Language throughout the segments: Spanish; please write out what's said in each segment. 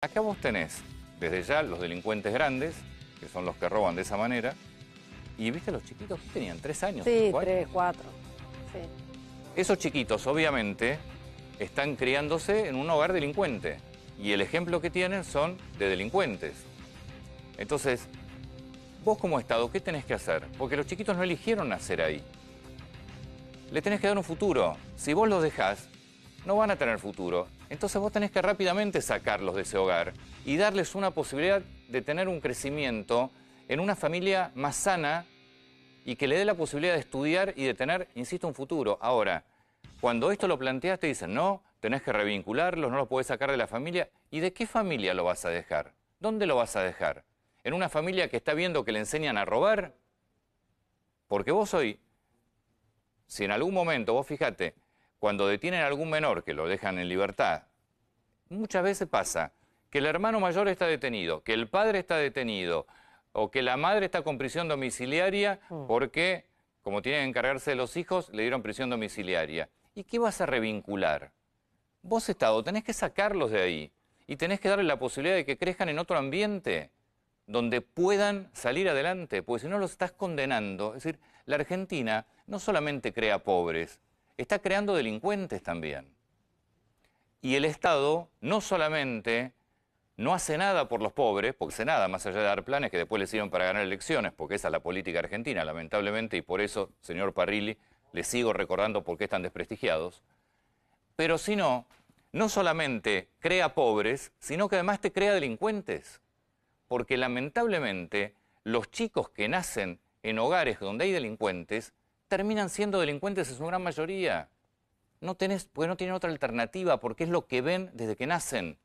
Acá vos tenés, desde ya, los delincuentes grandes, que son los que roban de esa manera, y viste los chiquitos tenían tres años. Sí, tres, cuatro. Esos chiquitos, obviamente, están criándose en un hogar delincuente. Y el ejemplo que tienen son de delincuentes. Entonces, vos como Estado, ¿qué tenés que hacer? Porque los chiquitos no eligieron nacer ahí. Le tenés que dar un futuro. Si vos los dejás, no van a tener futuro. Entonces vos tenés que rápidamente sacarlos de ese hogar y darles una posibilidad de tener un crecimiento en una familia más sana y que le dé la posibilidad de estudiar y de tener, insisto, un futuro. Ahora, cuando esto lo planteaste... te dicen, no, tenés que revincularlos, no los podés sacar de la familia. ¿Y de qué familia lo vas a dejar? ¿Dónde lo vas a dejar? ¿En una familia que está viendo que le enseñan a robar? Porque vos hoy, si en algún momento, vos fijate cuando detienen a algún menor que lo dejan en libertad, muchas veces pasa que el hermano mayor está detenido, que el padre está detenido o que la madre está con prisión domiciliaria mm. porque, como tienen que encargarse de los hijos, le dieron prisión domiciliaria. ¿Y qué vas a revincular? Vos, Estado, tenés que sacarlos de ahí y tenés que darle la posibilidad de que crezcan en otro ambiente donde puedan salir adelante, porque si no los estás condenando. Es decir, la Argentina no solamente crea pobres, está creando delincuentes también. Y el Estado no solamente no hace nada por los pobres, porque hace nada, más allá de dar planes que después le sirven para ganar elecciones, porque esa es la política argentina, lamentablemente, y por eso, señor Parrilli, le sigo recordando por qué están desprestigiados. Pero si no, no solamente crea pobres, sino que además te crea delincuentes. Porque lamentablemente los chicos que nacen en hogares donde hay delincuentes terminan siendo delincuentes en su gran mayoría. No tenés, porque no tienen otra alternativa, porque es lo que ven desde que nacen.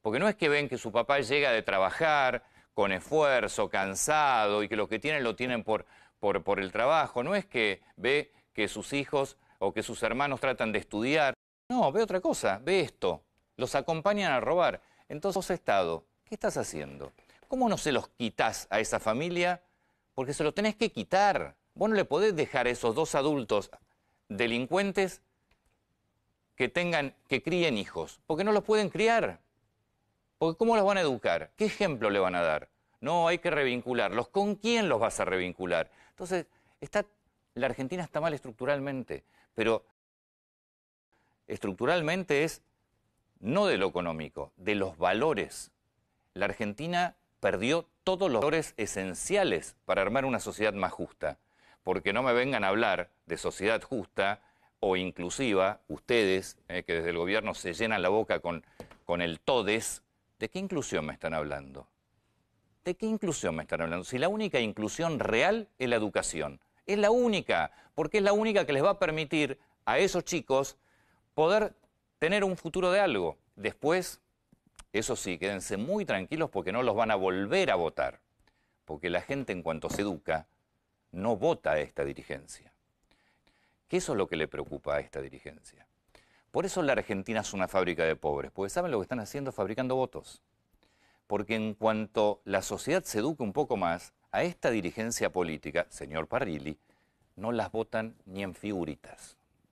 Porque no es que ven que su papá llega de trabajar con esfuerzo, cansado, y que lo que tienen lo tienen por, por, el trabajo. No es que ve que sus hijos o que sus hermanos tratan de estudiar. No, ve otra cosa, ve esto. Los acompañan a robar. Entonces, Estado, ¿qué estás haciendo? ¿Cómo no se los quitas a esa familia? Porque se lo tenés que quitar. Vos no le podés dejar a esos dos adultos delincuentes que tengan, que críen hijos, porque no los pueden criar. Porque ¿cómo los van a educar? ¿Qué ejemplo le van a dar? No, hay que revincularlos. ¿Con quién los vas a revincular? Entonces, la Argentina está mal estructuralmente, pero estructuralmente es no de lo económico, de los valores. La Argentina perdió todos los valores esenciales para armar una sociedad más justa porque no me vengan a hablar de sociedad justa o inclusiva, ustedes, eh, que desde el gobierno se llenan la boca con, con el todes, ¿de qué inclusión me están hablando? ¿De qué inclusión me están hablando? Si la única inclusión real es la educación. Es la única, porque es la única que les va a permitir a esos chicos poder tener un futuro de algo. Después, eso sí, quédense muy tranquilos porque no los van a volver a votar. Porque la gente en cuanto se educa, no vota a esta dirigencia. ¿Qué es lo que le preocupa a esta dirigencia. Por eso la Argentina es una fábrica de pobres, porque saben lo que están haciendo fabricando votos. Porque en cuanto la sociedad se eduque un poco más, a esta dirigencia política, señor Parrilli, no las votan ni en figuritas.